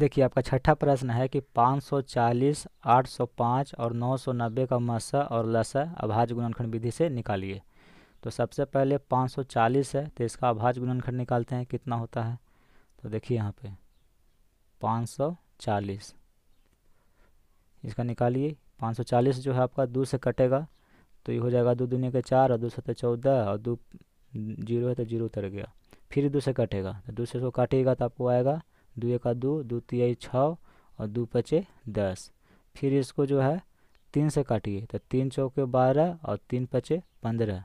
देखिए आपका छठा प्रश्न है कि 540, 805 और 990 का मस और लस अभाज्य गुणनखंड विधि से निकालिए तो सबसे पहले 540 है तो इसका अभाज्य गुणनखंड निकालते हैं कितना होता है तो देखिए यहाँ पे 540 इसका निकालिए 540 जो है आपका दो से कटेगा तो ये हो जाएगा दो दुनिया के चार और दो सत्तर चौदह और दो जीरो है तो जीरो उतर गया फिर दो से कटेगा तो दूसरे से को काटिएगा तो आपको आएगा दो एका दो दो तिहाई छः और दो पचे दस फिर इसको जो है तीन से काटिए तो तीन चौके बारह और तीन पचे पंद्रह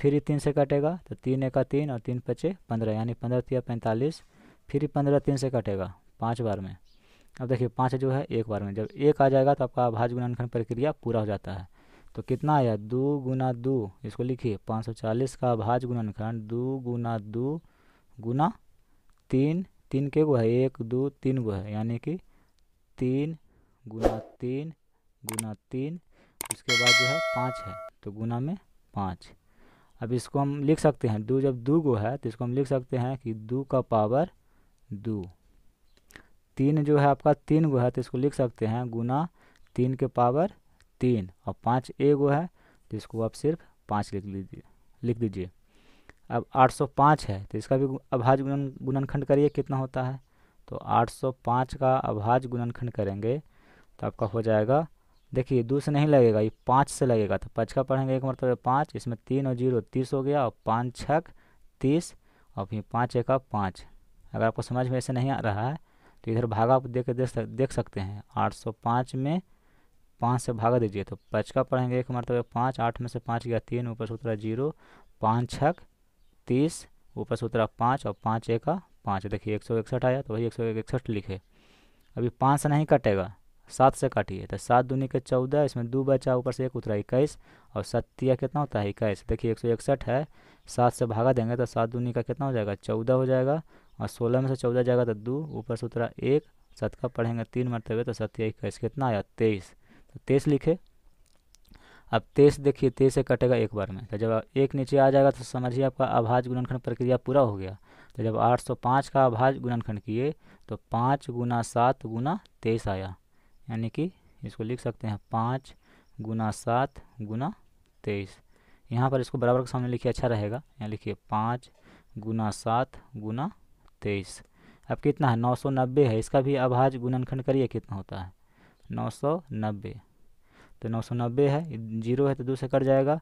फिर तीन से कटेगा तो तीन एका तीन और तीन पचे पंद्रह यानी पंद्रह तिया पैंतालीस फिर पंद्रह तीन से कटेगा पाँच बार में अब देखिए पाँच जो है एक बार में जब एक आ जाएगा तो आपका भाज गुणनखंड प्रक्रिया पूरा हो जाता है तो कितना आया दो गुना दो इसको लिखिए पाँच सौ चालीस का भाज गुणनखंड दो गुना दो गुना तीन तीन के गो है एक दो तीन गो है यानी कि तीन गुना तीन गुना तीन उसके बाद जो है पाँच है तो गुना में पाँच अब इसको हम लिख सकते हैं दो जब दो गो है तो इसको हम लिख सकते हैं कि दो का पावर दो तीन जो है आपका तीन गो है तो इसको लिख सकते हैं गुना तीन के पावर तीन और पाँच ए गो है तो इसको आप सिर्फ पाँच लिख लीजिए लिख दीजिए अब 805 है तो इसका भी अभाज्य गुणन गुणनखंड करिए कितना होता है तो 805 का अभाज गुणनखंड करेंगे तो आपका हो जाएगा देखिए दो से नहीं लगेगा ये पाँच से लगेगा तो पचका पढ़ेंगे एक मरतबे पाँच इसमें तीन और जीरो तीस हो गया और पाँच छक तीस और फिर पाँच एक पाँच अगर आपको समझ में ऐसे नहीं आ रहा है तो इधर भागा आप देख देख देख सकते हैं पाँच में पाँच से भागा दीजिए तो पचका पढ़ेंगे एक मरतबे पाँच आठ में से पाँच गया तीन ऊपर से उतरा जीरो पाँच छक तीस ऊपर से उतरा पाँच और पाँच एक का पाँच देखिए एक सौ इकसठ आया तो वही एक सौ इकसठ लिखे अभी पाँच से नहीं कटेगा सात से काटिए तो सात दूनी के चौदह इसमें दो बचा ऊपर से एक उतरा इक्कीस और सत्या कितना होता है इक्कीस देखिए एक सौ इकसठ है सात से भागा देंगे तो सात दूनी का कितना हो जाएगा चौदह हो जाएगा और सोलह में से चौदह जाएगा तो दो ऊपर से उतरा एक सत का पढ़ेंगे तीन मरते हुए तो सत्या इक्कीस कितना आया तेईस तो तेईस लिखे अब तेईस देखिए तेईस से कटेगा एक बार में तो जब एक नीचे आ जाएगा तो समझिए आपका आभाज गुणनखंड प्रक्रिया पूरा हो गया तो जब 805 का आभाज गुणनखंड किए तो पाँच गुना सात गुना तेईस आया यानी कि इसको लिख सकते हैं पाँच गुना सात गुना तेईस यहाँ पर इसको बराबर के सामने लिखिए अच्छा रहेगा यहाँ लिखिए पाँच गुना सात गुना तेईस अब कितना है नौ सौ नब्बे है इसका भी आभाज गुणनखंड करिए कितना होता है नौ सौ नब्बे तो नौ सौ नब्बे है जीरो है तो दो से कट जाएगा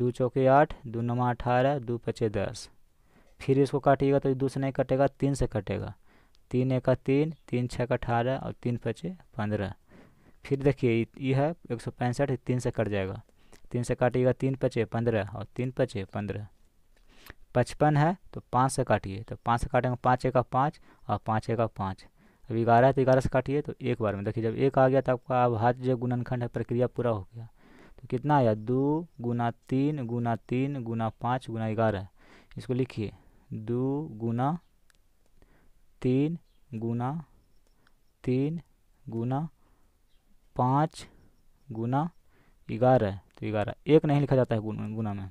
दो चौके आठ दो नवा अठारह दो पचे दस फिर इसको काटिएगा तो दो से नहीं कटेगा तीन से कटेगा तीन एक तीन तीन छः का अठारह और तीन पचे पंद्रह फिर देखिए ये है एक सौ पैंसठ तीन से कट जाएगा तीन से काटिएगा तीन पचे पंद्रह और तीन पचे पंद्रह पचपन है तो पाँच से काटिए तो पाँच से काटेंगे पाँच एक पाँच और पाँच एक पाँच अब ग्यारह तो ग्यारह से काटिए तो एक बार में देखिए जब एक आ गया तो आपका जो गुणनखंड है प्रक्रिया पूरा हो गया तो कितना आया दो गुना तीन गुना तीन गुना पाँच गुना ग्यारह इसको लिखिए दो गुना तीन गुना तीन गुना पाँच गुना ग्यारह तो ग्यारह एक नहीं लिखा जाता है गुना में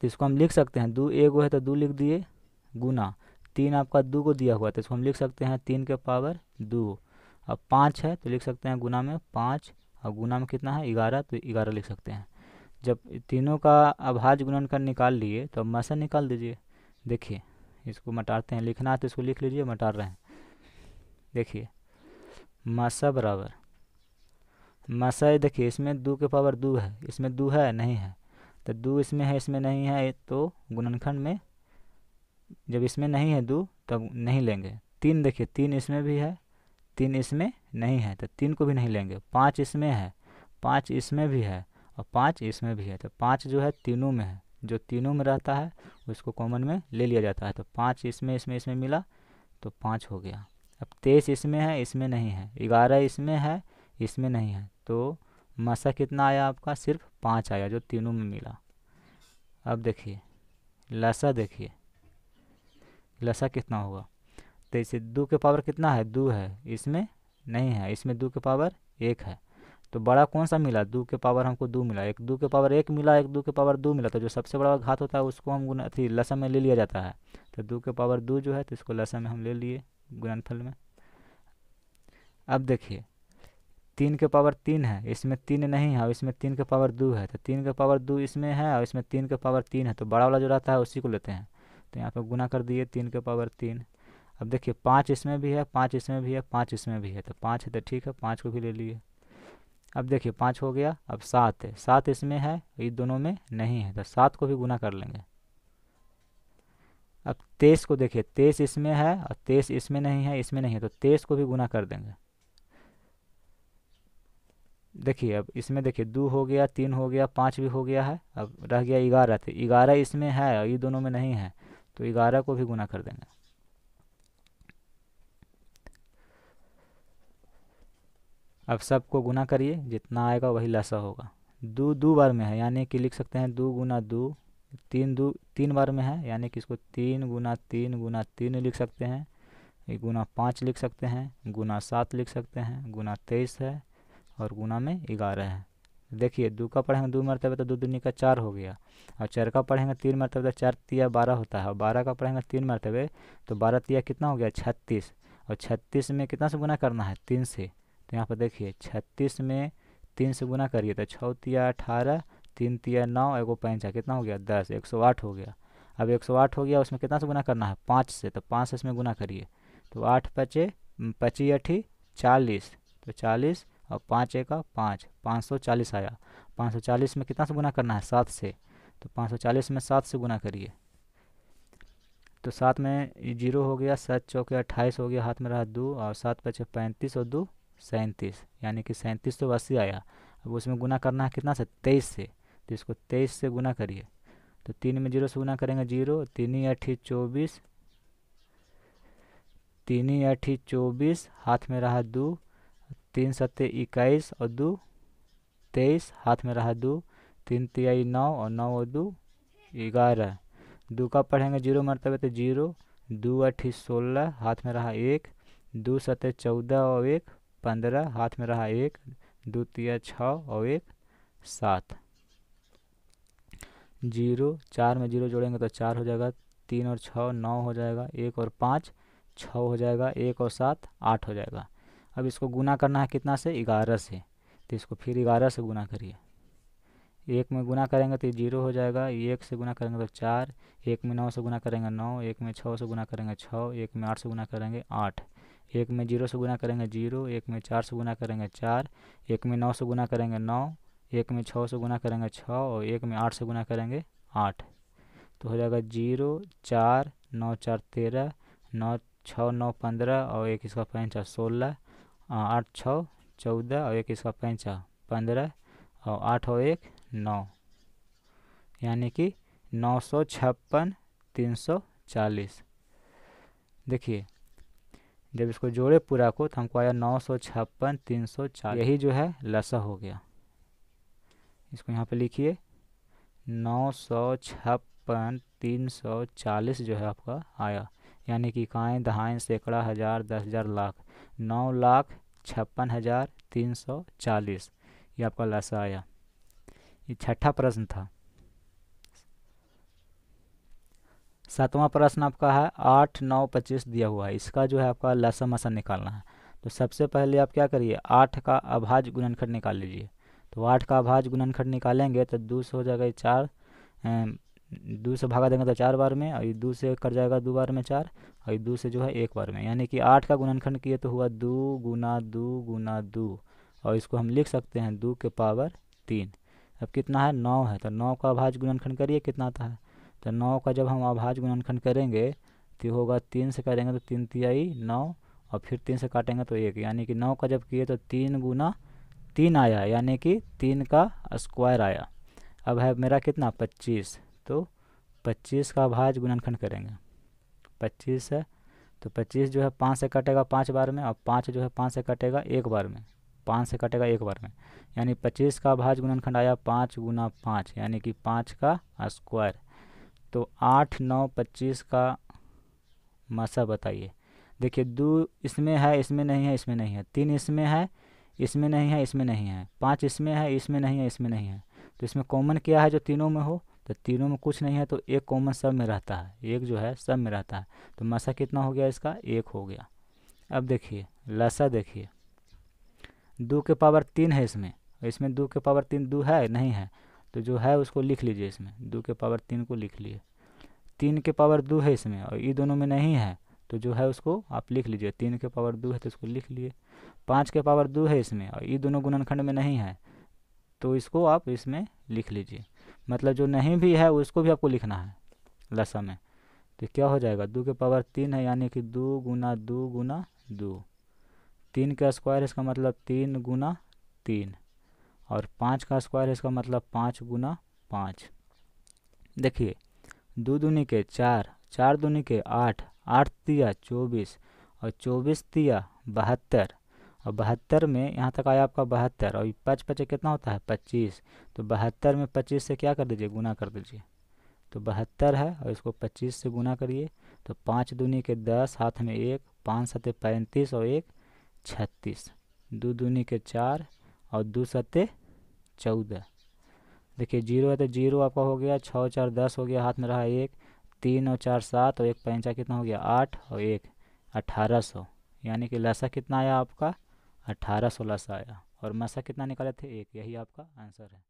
तो इसको हम लिख सकते हैं दो एक है तो दो लिख दिए गुना तीन आपका दो को दिया हुआ था इसको हम लिख सकते हैं तीन के पावर दो अब पाँच है तो लिख सकते हैं गुना में पाँच और गुना में कितना है ग्यारह तो ग्यारह लिख सकते हैं जब तीनों का अभाज्य गुणन कर निकाल लिए तो अब मसा निकाल दीजिए देखिए इसको मटारते हैं लिखना है तो इसको लिख लीजिए मटार रहे हैं देखिए मसा बराबर मसा देखिए इसमें दो के पावर दो है इसमें दो है नहीं है तो दो इसमें है इसमें नहीं है तो गुणनखंड में जब इसमें नहीं है दो तब नहीं लेंगे तीन देखिए तीन इसमें भी है तीन इसमें नहीं है तो तीन को भी नहीं लेंगे पाँच इसमें है पाँच इसमें भी है और पाँच इसमें भी है तो पाँच जो है तीनों में है जो तीनों में रहता है उसको कॉमन में ले लिया जाता है तो पाँच इसमें इसमें इसमें मिला तो पाँच हो गया अब तेईस इसमें है इसमें नहीं है ग्यारह इसमें है इसमें नहीं है तो मसा कितना आया आपका सिर्फ पाँच आया जो तीनों में मिला अब देखिए लसा देखिए लसा कितना होगा तो इसे दो के पावर कितना है दो है इसमें नहीं है इसमें दो के पावर एक है तो बड़ा कौन सा मिला दो के पावर हमको दो मिला एक दो के पावर एक मिला एक दो के पावर दो मिला तो जो सबसे बड़ा घात होता है उसको हम गुना थी लसम में ले लिया जाता है तो दो के पावर दो जो है तो इसको लसम में हम ले लिए गुणनफल में अब देखिए तीन के पावर तीन है इसमें तीन नहीं है और इसमें तीन के पावर दो है तो तीन के पावर दो इसमें है और इसमें तीन के पावर तीन है तो बड़ा वाला जो रहता है उसी को लेते हैं तो यहाँ पर गुना कर दिए तीन के पावर तीन अब देखिए पाँच इसमें भी है पाँच इसमें भी है पाँच इसमें भी है तो पाँच है तो ठीक है पाँच को भी ले लिए अब देखिए पाँच हो गया अब सात है सात इसमें है ये दोनों में नहीं है तो सात को भी गुना कर लेंगे अब तेईस को देखिए तेईस इसमें है और तेईस इसमें नहीं है इसमें नहीं है तो तेईस को भी गुना कर देंगे देखिए अब इसमें देखिए दो हो गया तीन हो गया पाँच भी हो गया है अब रह गया ग्यारह थे तो ग्यारह इसमें है और ये दोनों में नहीं है तो ग्यारह को भी गुना कर देंगे अब सबको गुना करिए जितना आएगा वही लसा होगा दो दो बार में है यानी कि लिख सकते हैं दो गुना दो तीन दो तीन बार में है यानी कि इसको तीन गुना तीन गुना तीन लिख सकते हैं गुना पाँच लिख सकते हैं गुना सात लिख सकते हैं गुना तेईस है और गुना में ग्यारह है देखिए दो का पढ़ेंगे दो मरतबा तो दो दुनिया का चार हो गया और चार का पढ़ेंगे तीन मरतबा तो चार तिया बारह होता है और बारह का पढ़ेंगे तीन मरतबे तो बारह तिया कितना हो गया छत्तीस और छत्तीस में कितना से गुना करना है तीन से तो यहाँ पर देखिए छत्तीस में तीन से गुना करिए तो छः तिया अठारह तीन तिया नौ एगो पैंचा कितना हो गया दस एक सौ आठ हो गया अब एक सौ आठ हो गया उसमें कितना से गुना करना है पाँच से तो पाँच से इसमें गुना करिए तो आठ पचे पची अठी चालीस तो चालीस और पाँच एक का पाँच पाँच सौ चालीस आया पाँच सौ चालीस में कितना से गुना करना है सात से तो पाँच सौ चालीस में सात से गुना करिए तो सात में जीरो हो गया सात चौके अट्ठाईस हो गया हाथ में रहा दो और सात पचे पैंतीस और दो सैंतीस यानी कि सैंतीस तो अस्सी आया अब उसमें गुना करना है कितना से तेईस से तो इसको तेईस से गुना करिए तो तीन में जीरो से गुना करेंगे जीरो तीन ही अट्ठी चौबीस तीन ही अट्ठी चौबीस हाथ में रहा दो तीन सत्ते इक्कीस और दो तेईस हाथ में रहा दो तीन तिहाई नौ और नौ और दो ग्यारह दो का पढ़ेंगे जीरो मरतबे तो जीरो दो अट्ठी सोलह हाथ में रहा एक दो सतह चौदह और एक पंद्रह हाथ में रहा एक दो तिया छ और एक सात जीरो चार में जीरो जोड़ेंगे तो चार हो जाएगा तीन और छः नौ हो जाएगा एक और पाँच छः हो जाएगा एक और सात आठ हो जाएगा अब इसको गुना करना है कितना से ग्यारह से तो इसको फिर ग्यारह से गुना करिए एक में गुना करेंगे तो जीरो हो जाएगा एक से गुना करेंगे तो चार एक में नौ से गुना करेंगे नौ एक में छः से गुना करेंगे छः एक में आठ से गुना करेंगे आठ एक में जीरो से गुना करेंगे जीरो एक में चार से गुना करेंगे चार एक में नौ से गुना करेंगे नौ एक में छः से गुना करेंगे छः और एक में आठ से गुना करेंगे आठ तो हो जाएगा जीरो चार नौ चार तेरह नौ छः नौ पंद्रह और एक इसका पंचा सोलह आठ छः चौदह और एक इसका पैंचा पंद्रह और आठ और एक नौ यानी कि नौ सौ छप्पन तीन सौ चालीस देखिए जब इसको जोड़े पूरा को तो हमको आया नौ सौ छप्पन तीन सौ चालीस यही जो है लसा हो गया इसको यहाँ पे लिखिए नौ सौ छप्पन तीन सौ चालीस जो है आपका आया यानी कि इकाएँ दहाएँ सैकड़ा हज़ार दस हज़ार लाख नौ लाख छप्पन हज़ार तीन सौ चालीस ये आपका लसा आया ये छठा प्रश्न था सातवां प्रश्न आपका है आठ नौ पच्चीस दिया हुआ है इसका जो है आपका लसा मसा निकालना है तो सबसे पहले आप क्या करिए आठ का अभाज गुणनखंड निकाल लीजिए तो आठ का अभाज गुणनखंड निकालेंगे तो दो सौ हो जाएगा चार दो से भागा देंगे तो चार बार में और दो से कट जाएगा दो बार में चार और दो से जो है एक बार में यानी कि आठ का गुणनखंड किए तो हुआ दो गुना दो गुना दो और इसको हम लिख सकते हैं दो के पावर तीन अब कितना है नौ है तो नौ का अभाज गुणनखंड करिए कितना आता है तो नौ का जब हम अभाज गुणनखंड करेंगे तो होगा तीन से करेंगे तो तीन तिहाई नौ और फिर तीन से काटेंगे तो एक यानी कि नौ का जब किए तो तीन गुना तीन आया यानी कि तीन का स्क्वायर आया अब है मेरा कितना पच्चीस तो पच्चीस का भाज गुणनखंड करेंगे पच्चीस है तो पच्चीस जो है पाँच से कटेगा पाँच बार में और पाँच जो है पाँच से कटेगा एक बार में पाँच से कटेगा एक बार में यानी पच्चीस का भाज गुणनखंड आया पाँच गुना पाँच यानी कि पाँच का स्क्वायर तो आठ नौ पच्चीस का मसा बताइए देखिए दो इसमें है इसमें नहीं है इसमें नहीं है तीन इसमें है इसमें नहीं है इसमें नहीं है पाँच इसमें है इसमें नहीं है इसमें नहीं है तो इसमें कॉमन क्या है जो तीनों में हो तो तीनों में कुछ नहीं है तो एक कॉमन सब में रहता है एक जो है सब में रहता है तो मसा कितना हो गया इसका एक हो गया अब देखिए लसा देखिए दो के पावर तीन है इसमें इसमें दो के पावर तीन दो है नहीं है तो जो है उसको लिख लीजिए इसमें दो के पावर तीन को लिख लिए तीन के पावर दो है इसमें और ये दोनों में नहीं है तो जो है उसको आप लिख लीजिए तीन के पावर दो है तो इसको लिख लिए पाँच के पावर दो है इसमें और ये दोनों गुणनखंड में नहीं है तो इसको आप इसमें लिख लीजिए मतलब जो नहीं भी है उसको भी आपको लिखना है लसा में तो क्या हो जाएगा दो के पावर तीन है यानी कि दो गुना दो गुना दो तीन का स्क्वायर इसका मतलब तीन गुना तीन और पाँच का स्क्वायर इसका मतलब पाँच गुना पाँच देखिए दो दूनी के चार चार दूनी के आठ आठ तिया चौबीस और चौबीस तिया बहत्तर और बहत्तर में यहाँ तक आया आपका बहत्तर और पाँच पचे कितना होता है पच्चीस तो बहत्तर में पच्चीस से क्या कर दीजिए गुना कर दीजिए तो बहत्तर है और इसको पच्चीस से गुना करिए तो पाँच दूनी के दस हाथ में एक पाँच सते पैंतीस और एक छत्तीस दो दूनी के चार और दो सते चौदह देखिए जीरो है तो जीरो आपका हो गया छः चार दस हो गया हाथ में रहा एक तीन और चार सात और एक पैंचा कितना हो गया आठ और एक अठारह सौ यानी कि लसा कितना आया आपका अट्ठारह सोलह सौ आया और मसा कितना निकाले थे एक यही आपका आंसर है